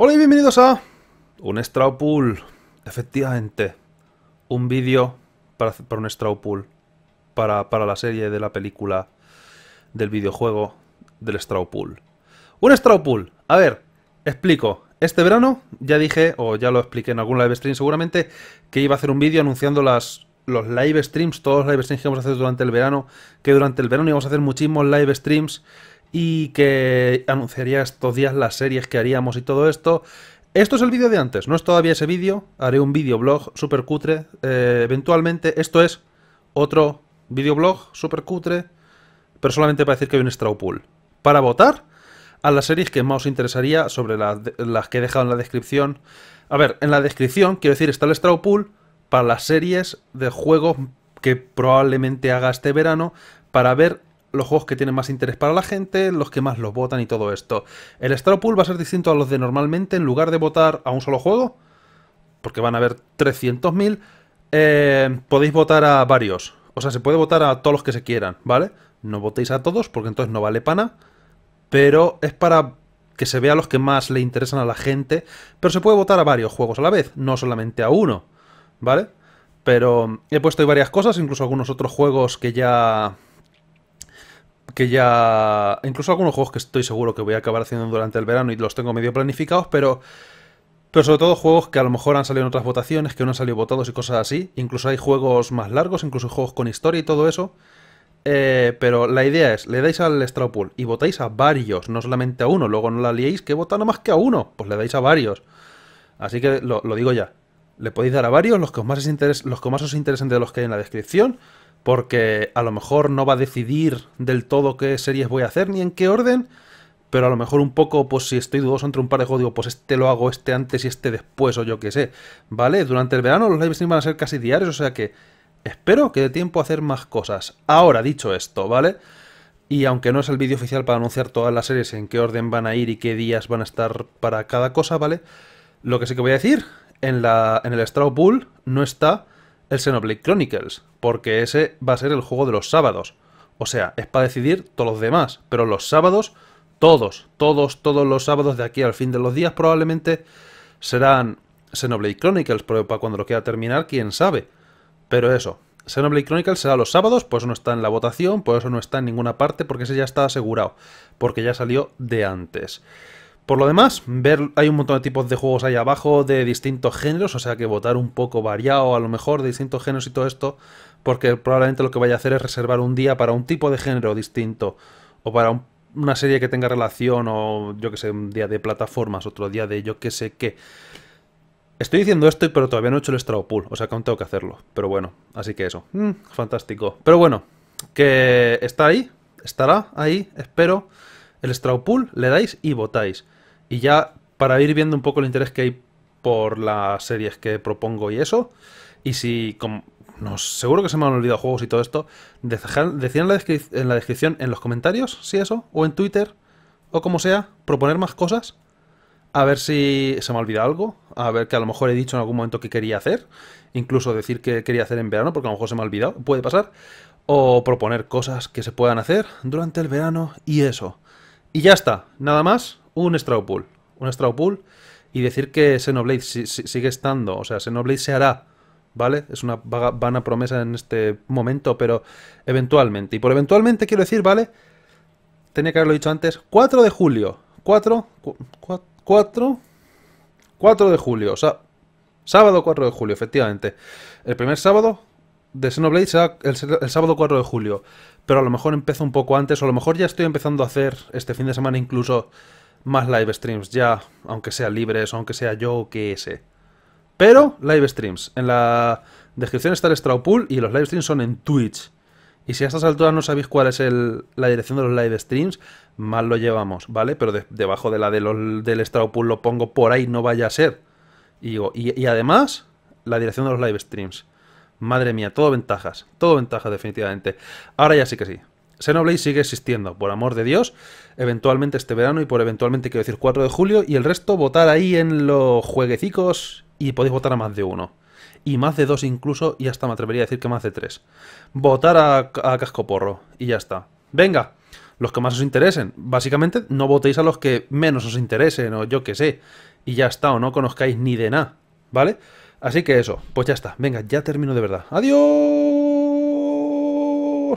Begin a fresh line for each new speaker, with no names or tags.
Hola y bienvenidos a un straw pool. Efectivamente, un vídeo para, para, un straw pool. Para, para, la serie de la película del videojuego del straw pool. Un straw pool. A ver, explico. Este verano ya dije, o ya lo expliqué en algún live stream seguramente, que iba a hacer un vídeo anunciando las, los live streams, todos los live streams que vamos a hacer durante el verano, que durante el verano íbamos a hacer muchísimos live streams y que anunciaría estos días las series que haríamos y todo esto. Esto es el vídeo de antes, no es todavía ese vídeo, haré un videoblog super cutre, eh, eventualmente esto es otro videoblog super cutre, pero solamente para decir que hay un straw pool. Para votar a las series que más os interesaría sobre las que he dejado en la descripción. A ver, en la descripción, quiero decir, está el straw pool para las series de juegos que probablemente haga este verano para ver los juegos que tienen más interés para la gente, los que más los votan y todo esto. El Straw Pool va a ser distinto a los de normalmente, en lugar de votar a un solo juego, porque van a haber 300.000, eh, podéis votar a varios. O sea, se puede votar a todos los que se quieran, ¿vale? No votéis a todos, porque entonces no vale pana, pero es para que se vea los que más le interesan a la gente, pero se puede votar a varios juegos a la vez, no solamente a uno, ¿vale? Pero he puesto ahí varias cosas, incluso algunos otros juegos que ya que ya... Incluso algunos juegos que estoy seguro que voy a acabar haciendo durante el verano y los tengo medio planificados, pero... Pero sobre todo juegos que a lo mejor han salido en otras votaciones, que no han salido votados y cosas así. Incluso hay juegos más largos, incluso juegos con historia y todo eso. Eh, pero la idea es, le dais al straw y votáis a varios, no solamente a uno. Luego no la liéis que vota no más que a uno. Pues le dais a varios. Así que lo digo ya. Le podéis dar a varios, los que, más os interesan los que más os interesen de los que hay en la descripción, porque a lo mejor no va a decidir del todo qué series voy a hacer ni en qué orden, pero a lo mejor un poco, pues si estoy dudoso entre un par de códigos pues este lo hago, este antes y este después, o yo qué sé, ¿vale? Durante el verano los live streams van a ser casi diarios, o sea que espero que dé tiempo a hacer más cosas. Ahora, dicho esto, ¿vale? Y aunque no es el vídeo oficial para anunciar todas las series, en qué orden van a ir y qué días van a estar para cada cosa, ¿vale? Lo que sí que voy a decir en, la, en el Straw Bull no está el Xenoblade Chronicles, porque ese va a ser el juego de los sábados. O sea, es para decidir todos los demás, pero los sábados, todos, todos, todos los sábados de aquí al fin de los días probablemente serán Xenoblade Chronicles, pero para cuando lo quiera terminar, quién sabe. Pero eso, Xenoblade Chronicles será los sábados, pues no está en la votación, por eso no está en ninguna parte, porque ese ya está asegurado, porque ya salió de antes. Por lo demás, ver, hay un montón de tipos de juegos ahí abajo de distintos géneros, o sea que votar un poco variado a lo mejor de distintos géneros y todo esto, porque probablemente lo que vaya a hacer es reservar un día para un tipo de género distinto, o para una serie que tenga relación, o yo que sé, un día de plataformas, otro día de yo que sé qué. Estoy diciendo esto, pero todavía no he hecho el Straw pool, o sea que aún tengo que hacerlo. Pero bueno, así que eso. Mm, fantástico. Pero bueno, que está ahí, estará ahí, espero. El straw pool le dais y votáis. Y ya para ir viendo un poco el interés que hay por las series que propongo y eso, y si como, seguro que se me han olvidado juegos y todo esto, decían en la, descripción, en los comentarios, si eso, o en Twitter, o como sea, proponer más cosas. A ver si se me ha olvidado algo, a ver que a lo mejor he dicho en algún momento que quería hacer, incluso decir que quería hacer en verano, porque a lo mejor se me ha olvidado, puede pasar, o proponer cosas que se puedan hacer durante el verano y eso. Y ya está, nada más, un straw Pool. un straw Pool. y decir que Xenoblade sigue estando, o sea, Xenoblade se hará, ¿vale? Es una vana promesa en este momento, pero eventualmente. Y por eventualmente quiero decir, ¿vale? Tenía que haberlo dicho antes, 4 de julio, 4, 4, 4, de julio, o sea, sábado 4 de julio, efectivamente. El primer sábado de Xenoblade será el, sábado 4 de julio, pero a lo mejor empiezo un poco antes, o a lo mejor ya estoy empezando a hacer este fin de semana incluso más live streams ya, aunque sea libres, aunque sea yo que ese. Pero live streams. En la descripción está el Straw y los live streams son en Twitch. Y si a estas alturas no sabéis cuál es la dirección de los live streams, mal lo llevamos, ¿vale? Pero debajo de la del Straw lo pongo por ahí, no vaya a ser. Y, y además, la dirección de los live streams. Madre mía, todo ventajas, todo ventajas definitivamente. Ahora ya sí que sí. Xenoblade sigue existiendo, por amor de Dios, eventualmente este verano y por eventualmente quiero decir 4 de julio y el resto votar ahí en los jueguecicos y podéis votar a más de uno. Y más de dos incluso, y hasta me atrevería a decir que más de tres. Votar a, a cascoporro y ya está. Venga, los que más os interesen. Básicamente no votéis a los que menos os interesen o yo qué sé. Y ya está, o no conozcáis ni de nada. ¿Vale? Así que eso, pues ya está. Venga, ya termino de verdad. ¡Adiós!